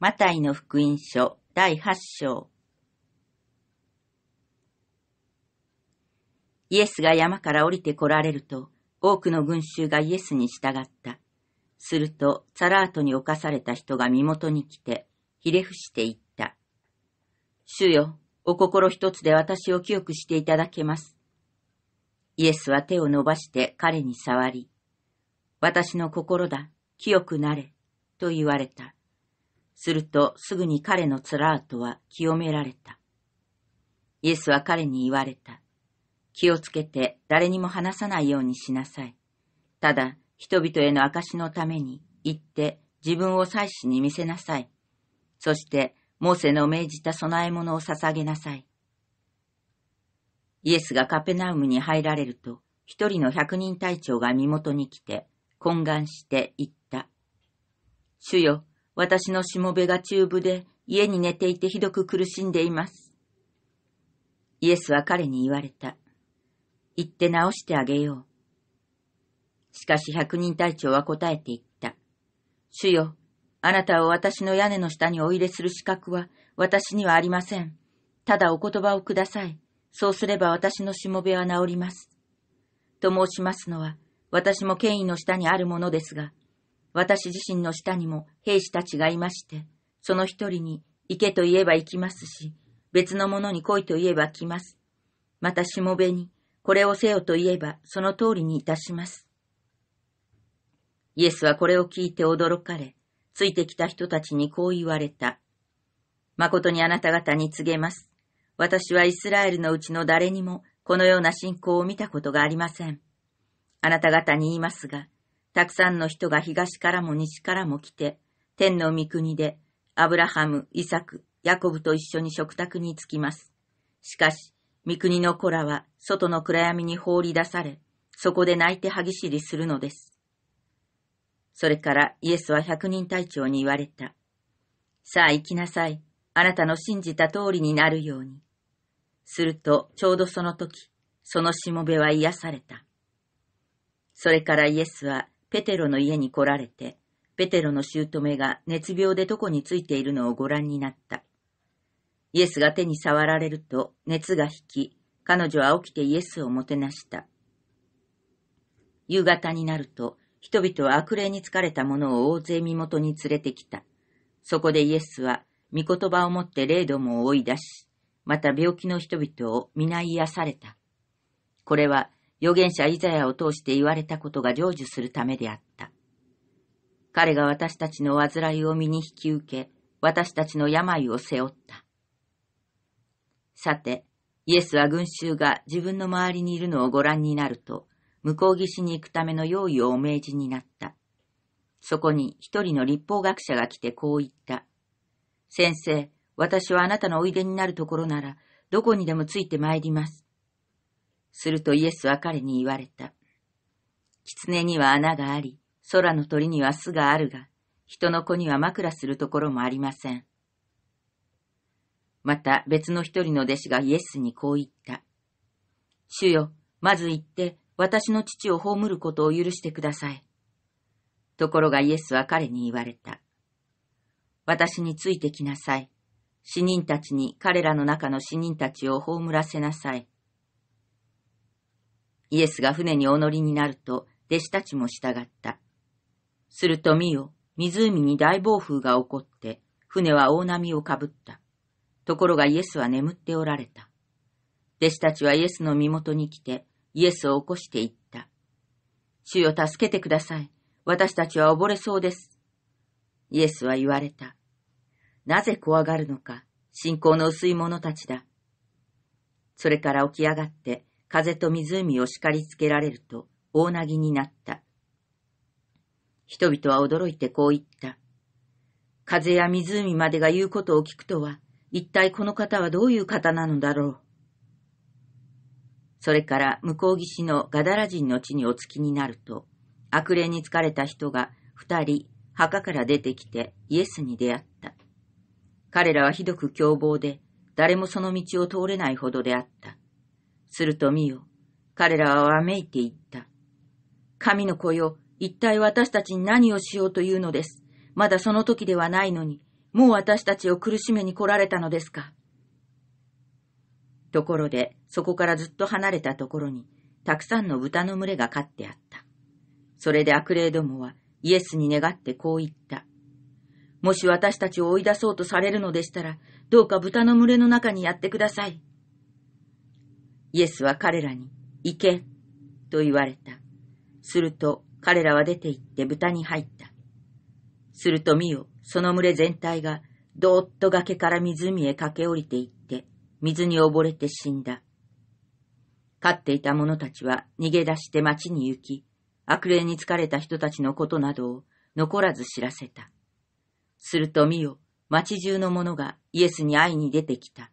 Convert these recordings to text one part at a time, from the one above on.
マタイの福音書第8章イエスが山から降りてこられると、多くの群衆がイエスに従った。すると、サラートに侵された人が身元に来て、ひれ伏していった。主よ、お心一つで私を清くしていただけます。イエスは手を伸ばして彼に触り、私の心だ、清くなれ、と言われた。するとすぐに彼のツラートは清められた。イエスは彼に言われた。気をつけて誰にも話さないようにしなさい。ただ、人々への証のために行って自分を祭司に見せなさい。そして、モーセの命じた供え物を捧げなさい。イエスがカペナウムに入られると、一人の百人隊長が身元に来て、懇願して言った。主よ、私のしもべが中部で家に寝ていてひどく苦しんでいます。イエスは彼に言われた。行って直してあげよう。しかし百人隊長は答えて言った。主よ、あなたを私の屋根の下にお入れする資格は私にはありません。ただお言葉をください。そうすれば私のしもべは治ります。と申しますのは、私も権威の下にあるものですが、私自身の下にも兵士たちがいまして、その一人に行けと言えば行きますし、別の者に来いと言えば来ます。またしもべに、これをせよと言えばその通りにいたします。イエスはこれを聞いて驚かれ、ついてきた人たちにこう言われた。誠にあなた方に告げます。私はイスラエルのうちの誰にもこのような信仰を見たことがありません。あなた方に言いますが、たくさんの人が東からも西からも来て、天の御国で、アブラハム、イサク、ヤコブと一緒に食卓に着きます。しかし、御国の子らは外の暗闇に放り出され、そこで泣いて歯ぎしりするのです。それからイエスは百人隊長に言われた。さあ行きなさい。あなたの信じた通りになるように。すると、ちょうどその時、そのしもべは癒された。それからイエスはペテロの家に来られて、ペテロの姑が熱病で床についているのをご覧になった。イエスが手に触られると熱が引き、彼女は起きてイエスをもてなした。夕方になると、人々は悪霊に疲れた者を大勢身元に連れてきた。そこでイエスは、御言葉をもって霊どもを追い出し、また病気の人々を皆癒された。これは預言者イザヤを通して言われたことが成就するためであった。彼が私たちの患いを身に引き受け、私たちの病を背負った。さて、イエスは群衆が自分の周りにいるのをご覧になると、向こう岸に行くための用意をお命じになった。そこに一人の立法学者が来てこう言った。先生、私はあなたのおいでになるところなら、どこにでもついてまいります。するとイエスは彼に言われた。狐には穴があり、空の鳥には巣があるが、人の子には枕するところもありません。また別の一人の弟子がイエスにこう言った。主よ、まず行って、私の父を葬ることを許してください。ところがイエスは彼に言われた。私についてきなさい。死人たちに彼らの中の死人たちを葬らせなさい。イエスが船にお乗りになると、弟子たちも従った。すると見よ、湖に大暴風が起こって、船は大波をかぶった。ところがイエスは眠っておられた。弟子たちはイエスの身元に来て、イエスを起こしていった。主よ助けてください。私たちは溺れそうです。イエスは言われた。なぜ怖がるのか、信仰の薄い者たちだ。それから起き上がって、風と湖を叱りつけられると大なぎになった。人々は驚いてこう言った。風や湖までが言うことを聞くとは、一体この方はどういう方なのだろう。それから向こう岸のガダラ人の地にお着きになると、悪霊に疲れた人が二人墓から出てきてイエスに出会った。彼らはひどく凶暴で、誰もその道を通れないほどであった。すると見よ。彼らはわめいて言った。神の子よ、一体私たちに何をしようというのです。まだその時ではないのに、もう私たちを苦しめに来られたのですか。ところで、そこからずっと離れたところに、たくさんの豚の群れが飼ってあった。それで悪霊どもはイエスに願ってこう言った。もし私たちを追い出そうとされるのでしたら、どうか豚の群れの中にやってください。イエスは彼らに、行け、と言われた。すると彼らは出て行って豚に入った。すると見よ、その群れ全体が、どーっと崖から湖へ駆け下りていって、水に溺れて死んだ。飼っていた者たちは逃げ出して町に行き、悪霊に疲れた人たちのことなどを残らず知らせた。すると見よ、町中の者がイエスに会いに出てきた。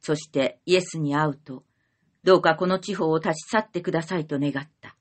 そしてイエスに会うと、どうかこの地方を立ち去ってくださいと願った。